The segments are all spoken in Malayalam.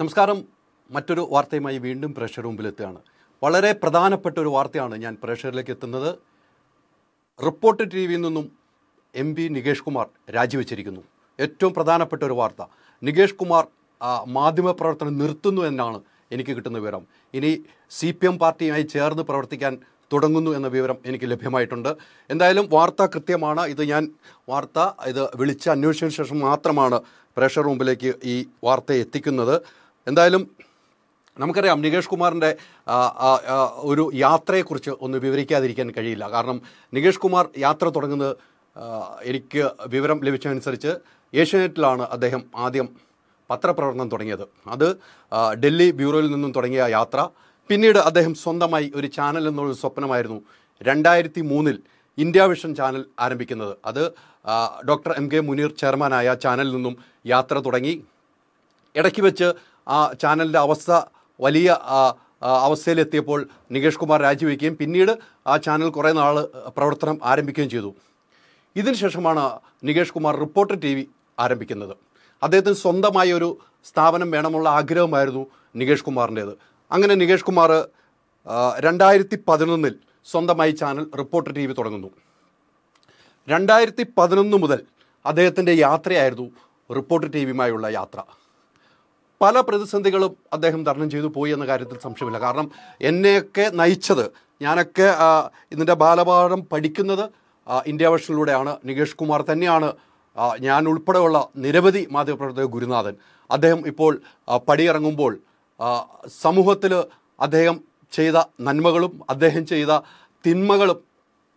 നമസ്കാരം മറ്റൊരു വാർത്തയുമായി വീണ്ടും പ്രേക്ഷകർ മുമ്പിലെത്തുകയാണ് വളരെ പ്രധാനപ്പെട്ട ഒരു വാർത്തയാണ് ഞാൻ പ്രേക്ഷകരിലേക്ക് എത്തുന്നത് റിപ്പോർട്ട് ടി വിയിൽ നിന്നും എം പി നികേഷ് കുമാർ രാജിവെച്ചിരിക്കുന്നു ഏറ്റവും പ്രധാനപ്പെട്ട ഒരു വാർത്ത നികേഷ് കുമാർ മാധ്യമപ്രവർത്തനം നിർത്തുന്നു എന്നാണ് എനിക്ക് കിട്ടുന്ന വിവരം ഇനി സി പി എം പാർട്ടിയുമായി ചേർന്ന് പ്രവർത്തിക്കാൻ തുടങ്ങുന്നു എന്ന വിവരം എനിക്ക് ലഭ്യമായിട്ടുണ്ട് എന്തായാലും വാർത്ത കൃത്യമാണ് ഇത് ഞാൻ വാർത്ത ഇത് വിളിച്ച് അന്വേഷിച്ചതിന് ശേഷം മാത്രമാണ് പ്രഷർ റൂമിലേക്ക് ഈ വാർത്ത എത്തിക്കുന്നത് എന്തായാലും നമുക്കറിയാം നികേഷ് കുമാറിൻ്റെ ഒരു യാത്രയെക്കുറിച്ച് ഒന്ന് വിവരിക്കാതിരിക്കാൻ കഴിയില്ല കാരണം നികേഷ് കുമാർ യാത്ര തുടങ്ങുന്നത് എനിക്ക് വിവരം ലഭിച്ചതനുസരിച്ച് ഏഷ്യാനെറ്റിലാണ് അദ്ദേഹം ആദ്യം പത്രപ്രവർത്തനം തുടങ്ങിയത് അത് ഡൽഹി ബ്യൂറോയിൽ നിന്നും തുടങ്ങിയ യാത്ര പിന്നീട് അദ്ദേഹം സ്വന്തമായി ഒരു ചാനൽ എന്നൊരു സ്വപ്നമായിരുന്നു രണ്ടായിരത്തി മൂന്നിൽ ഇന്ത്യ വിഷൻ ചാനൽ ആരംഭിക്കുന്നത് അത് ഡോക്ടർ എം കെ മുനീർ ചെയർമാനായ ചാനലിൽ നിന്നും യാത്ര തുടങ്ങി ഇടയ്ക്ക് വെച്ച് ആ ചാനലിൻ്റെ അവസ്ഥ വലിയ അവസ്ഥയിലെത്തിയപ്പോൾ നികേഷ് കുമാർ രാജിവെക്കുകയും പിന്നീട് ആ ചാനൽ കുറേ നാൾ പ്രവർത്തനം ആരംഭിക്കുകയും ചെയ്തു ഇതിനുശേഷമാണ് Nikesh Kumar reporter T V ആരംഭിക്കുന്നത് അദ്ദേഹത്തിന് സ്വന്തമായ ഒരു സ്ഥാപനം വേണമെന്നുള്ള ആഗ്രഹമായിരുന്നു നികേഷ് കുമാറിൻ്റേത് അങ്ങനെ നികേഷ് കുമാർ രണ്ടായിരത്തി പതിനൊന്നിൽ സ്വന്തമായി ചാനൽ റിപ്പോർട്ടർ ടി വി തുടങ്ങുന്നു രണ്ടായിരത്തി പതിനൊന്ന് മുതൽ അദ്ദേഹത്തിൻ്റെ യാത്രയായിരുന്നു റിപ്പോർട്ടർ ടി വിയുമായുള്ള യാത്ര പല പ്രതിസന്ധികളും അദ്ദേഹം തരണം ചെയ്തു പോയി എന്ന കാര്യത്തിൽ സംശയമില്ല കാരണം എന്നെയൊക്കെ നയിച്ചത് ഞാനൊക്കെ ഇതിൻ്റെ ബാലപാഠം പഠിക്കുന്നത് ഇന്ത്യ വേഷനിലൂടെയാണ് നികേഷ് കുമാർ തന്നെയാണ് ഞാൻ ഉൾപ്പെടെയുള്ള നിരവധി മാധ്യമപ്രവർത്തക ഗുരുനാഥൻ അദ്ദേഹം ഇപ്പോൾ പടിയിറങ്ങുമ്പോൾ സമൂഹത്തിൽ അദ്ദേഹം ചെയ്ത നന്മകളും അദ്ദേഹം ചെയ്ത തിന്മകളും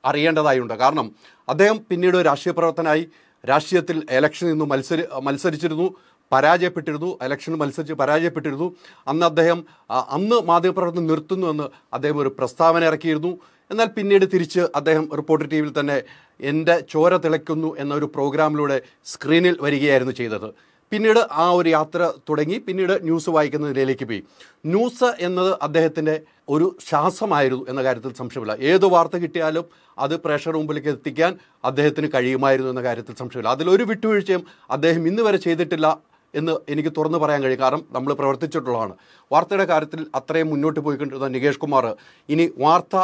അറിയേണ്ടതായുണ്ട് കാരണം അദ്ദേഹം പിന്നീട് രാഷ്ട്രീയ പ്രവർത്തനായി രാഷ്ട്രീയത്തിൽ എലക്ഷനിൽ നിന്ന് മത്സരി മത്സരിച്ചിരുന്നു പരാജയപ്പെട്ടിരുന്നു ഇലക്ഷൻ മത്സരിച്ച് പരാജയപ്പെട്ടിരുന്നു അന്ന് അദ്ദേഹം അന്ന് മാധ്യമപ്രവർത്തനം നിർത്തുന്നു എന്ന് അദ്ദേഹം ഒരു പ്രസ്താവന ഇറക്കിയിരുന്നു എന്നാൽ പിന്നീട് തിരിച്ച് അദ്ദേഹം റിപ്പോർട്ടർ ടി വിയിൽ തന്നെ എൻ്റെ ചോര തിളയ്ക്കുന്നു എന്ന ഒരു പ്രോഗ്രാമിലൂടെ സ്ക്രീനിൽ വരികയായിരുന്നു ചെയ്തത് പിന്നീട് ആ ഒരു യാത്ര തുടങ്ങി പിന്നീട് ന്യൂസ് വായിക്കുന്ന നിലയിലേക്ക് പോയി ന്യൂസ് എന്നത് അദ്ദേഹത്തിൻ്റെ ഒരു ശ്വാസമായിരുന്നു എന്ന കാര്യത്തിൽ സംശയമില്ല ഏത് വാർത്ത കിട്ടിയാലും അത് പ്രേക്ഷകർ മുമ്പിലേക്ക് എത്തിക്കാൻ അദ്ദേഹത്തിന് കഴിയുമായിരുന്നു എന്ന കാര്യത്തിൽ സംശയമില്ല അതിലൊരു വിട്ടുവീഴ്ചയും അദ്ദേഹം ഇന്ന് വരെ ചെയ്തിട്ടില്ല എന്ന് എനിക്ക് തുറന്നു പറയാൻ കഴിയും കാരണം നമ്മൾ പ്രവർത്തിച്ചിട്ടുള്ളതാണ് വാർത്തയുടെ കാര്യത്തിൽ അത്രയും മുന്നോട്ട് പോയിക്കൊണ്ടിരുന്ന നികേഷ് കുമാർ ഇനി വാർത്താ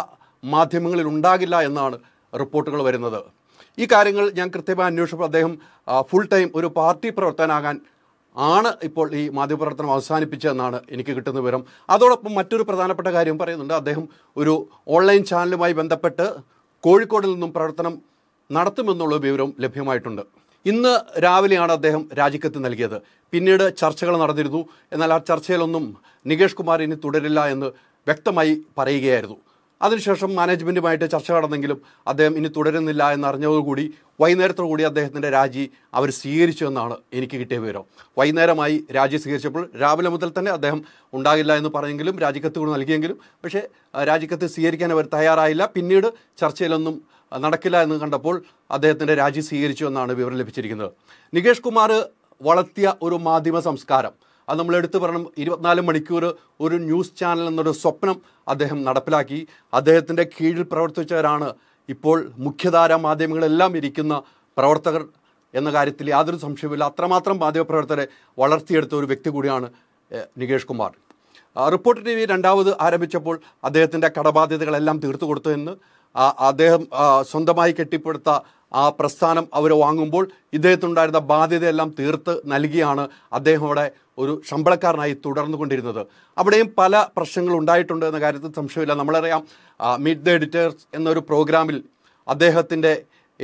മാധ്യമങ്ങളിൽ ഉണ്ടാകില്ല എന്നാണ് റിപ്പോർട്ടുകൾ വരുന്നത് ഈ കാര്യങ്ങൾ ഞാൻ കൃത്യമായി അന്വേഷിച്ചപ്പോൾ അദ്ദേഹം ഫുൾ ടൈം ഒരു പാർട്ടി പ്രവർത്തനാകാൻ ആണ് ഇപ്പോൾ ഈ മാധ്യമപ്രവർത്തനം അവസാനിപ്പിച്ചതെന്നാണ് എനിക്ക് കിട്ടുന്ന വിവരം അതോടൊപ്പം മറ്റൊരു പ്രധാനപ്പെട്ട കാര്യം പറയുന്നുണ്ട് അദ്ദേഹം ഒരു ഓൺലൈൻ ചാനലുമായി ബന്ധപ്പെട്ട് കോഴിക്കോടിൽ നിന്നും പ്രവർത്തനം നടത്തുമെന്നുള്ള വിവരം ലഭ്യമായിട്ടുണ്ട് ഇന്ന് രാവിലെയാണ് അദ്ദേഹം രാജിക്കത്ത് നൽകിയത് പിന്നീട് ചർച്ചകൾ നടന്നിരുന്നു എന്നാൽ ആ ചർച്ചയിലൊന്നും നികേഷ് കുമാർ ഇനി തുടരില്ല എന്ന് വ്യക്തമായി പറയുകയായിരുന്നു അതിനുശേഷം മാനേജ്മെൻറ്റുമായിട്ട് ചർച്ച നടന്നെങ്കിലും അദ്ദേഹം ഇനി തുടരുന്നില്ല എന്നറിഞ്ഞതോടുകൂടി വൈകുന്നേരത്തോടുകൂടി അദ്ദേഹത്തിൻ്റെ രാജി അവർ സ്വീകരിച്ചു എന്നാണ് എനിക്ക് കിട്ടിയ വിവരം വൈകുന്നേരമായി രാജി സ്വീകരിച്ചപ്പോൾ രാവിലെ മുതൽ തന്നെ അദ്ദേഹം ഉണ്ടാകില്ല എന്ന് പറഞ്ഞെങ്കിലും രാജിക്കത്ത് കൂടി നൽകിയെങ്കിലും പക്ഷേ രാജിക്കത്ത് സ്വീകരിക്കാൻ അവർ തയ്യാറായില്ല പിന്നീട് ചർച്ചയിലൊന്നും നടക്കില്ല എന്ന് കണ്ടപ്പോൾ അദ്ദേഹത്തിൻ്റെ രാജി സ്വീകരിച്ചു എന്നാണ് വിവരം ലഭിച്ചിരിക്കുന്നത് നികേഷ് കുമാർ വളർത്തിയ ഒരു മാധ്യമ സംസ്കാരം അത് നമ്മൾ എടുത്തു പറയണം ഇരുപത്തിനാല് മണിക്കൂർ ഒരു ന്യൂസ് ചാനൽ എന്നൊരു സ്വപ്നം അദ്ദേഹം നടപ്പിലാക്കി അദ്ദേഹത്തിൻ്റെ കീഴിൽ പ്രവർത്തിച്ചവരാണ് ഇപ്പോൾ മുഖ്യധാര മാധ്യമങ്ങളെല്ലാം ഇരിക്കുന്ന പ്രവർത്തകർ എന്ന കാര്യത്തിൽ യാതൊരു സംശയവുമില്ല അത്രമാത്രം മാധ്യമപ്രവർത്തകരെ വളർത്തിയെടുത്ത ഒരു വ്യക്തി കൂടിയാണ് Nikesh Kumar reporter T V രണ്ടാമത് ആരംഭിച്ചപ്പോൾ അദ്ദേഹത്തിൻ്റെ കടബാധ്യതകളെല്ലാം തീർത്തു കൊടുത്തു എന്ന് അദ്ദേഹം സ്വന്തമായി കെട്ടിപ്പടുത്ത ആ പ്രസ്ഥാനം അവർ വാങ്ങുമ്പോൾ ഇദ്ദേഹത്തിനുണ്ടായിരുന്ന ബാധ്യതയെല്ലാം തീർത്ത് നൽകിയാണ് അദ്ദേഹം അവിടെ ഒരു ശമ്പളക്കാരനായി തുടർന്നു കൊണ്ടിരുന്നത് അവിടെയും പല പ്രശ്നങ്ങൾ ഉണ്ടായിട്ടുണ്ട് എന്ന കാര്യത്തിൽ സംശയമില്ല നമ്മളറിയാം മീറ്റ് ദ എഡിറ്റേഴ്സ് എന്നൊരു പ്രോഗ്രാമിൽ അദ്ദേഹത്തിൻ്റെ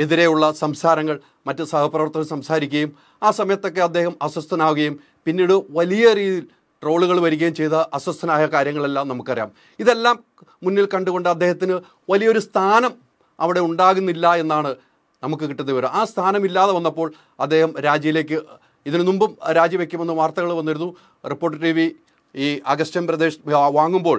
എതിരെയുള്ള സംസാരങ്ങൾ മറ്റ് സഹപ്രവർത്തകർ സംസാരിക്കുകയും ആ സമയത്തൊക്കെ അദ്ദേഹം അസ്വസ്ഥനാവുകയും പിന്നീട് വലിയ രീതിയിൽ ട്രോളുകൾ വരികയും ചെയ്ത അസ്വസ്ഥനായ കാര്യങ്ങളെല്ലാം നമുക്കറിയാം ഇതെല്ലാം മുന്നിൽ കണ്ടുകൊണ്ട് അദ്ദേഹത്തിന് വലിയൊരു സ്ഥാനം അവിടെ ഉണ്ടാകുന്നില്ല എന്നാണ് നമുക്ക് കിട്ടുന്ന വിവരം ആ സ്ഥാനമില്ലാതെ വന്നപ്പോൾ അദ്ദേഹം രാജിയിലേക്ക് ഇതിനു മുമ്പും രാജിവെക്കുമെന്ന് വാർത്തകൾ വന്നിരുന്നു റിപ്പോർട്ടർ ടി വി ഈ അഗസ്റ്റൻ പ്രദേശ് വാങ്ങുമ്പോൾ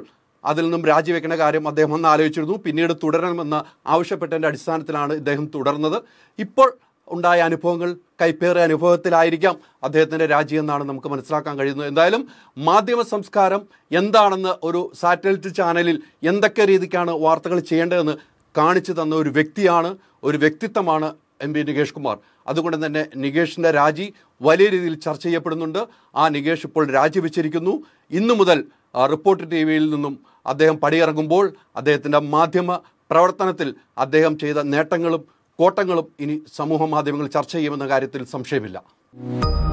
അതിൽ നിന്നും രാജിവെക്കുന്ന കാര്യം അദ്ദേഹം ഒന്ന് ആലോചിച്ചിരുന്നു പിന്നീട് തുടരണമെന്ന് ആവശ്യപ്പെട്ടതിൻ്റെ അടിസ്ഥാനത്തിലാണ് ഇദ്ദേഹം തുടർന്നത് ഇപ്പോൾ ഉണ്ടായ അനുഭവങ്ങൾ കൈപ്പേറിയ അനുഭവത്തിലായിരിക്കാം അദ്ദേഹത്തിൻ്റെ രാജി എന്നാണ് നമുക്ക് മനസ്സിലാക്കാൻ കഴിയുന്നത് എന്തായാലും മാധ്യമ സംസ്കാരം എന്താണെന്ന് ഒരു സാറ്റലൈറ്റ് ചാനലിൽ എന്തൊക്കെ രീതിക്കാണ് വാർത്തകൾ ചെയ്യേണ്ടതെന്ന് കാണിച്ചു തന്ന ഒരു വ്യക്തിയാണ് ഒരു വ്യക്തിത്വമാണ് എം പി നികേഷ് കുമാർ അതുകൊണ്ട് തന്നെ നികേഷിൻ്റെ രാജി വലിയ രീതിയിൽ ചർച്ച ചെയ്യപ്പെടുന്നുണ്ട് ആ നികേഷ് ഇപ്പോൾ രാജിവെച്ചിരിക്കുന്നു ഇന്നു മുതൽ റിപ്പോർട്ട് ടി വിയിൽ നിന്നും അദ്ദേഹം പടിയിറങ്ങുമ്പോൾ അദ്ദേഹത്തിൻ്റെ മാധ്യമ പ്രവർത്തനത്തിൽ അദ്ദേഹം ചെയ്ത നേട്ടങ്ങളും കോട്ടങ്ങളും ഇനി സമൂഹ മാധ്യമങ്ങൾ ചർച്ച ചെയ്യുമെന്ന കാര്യത്തിൽ സംശയമില്ല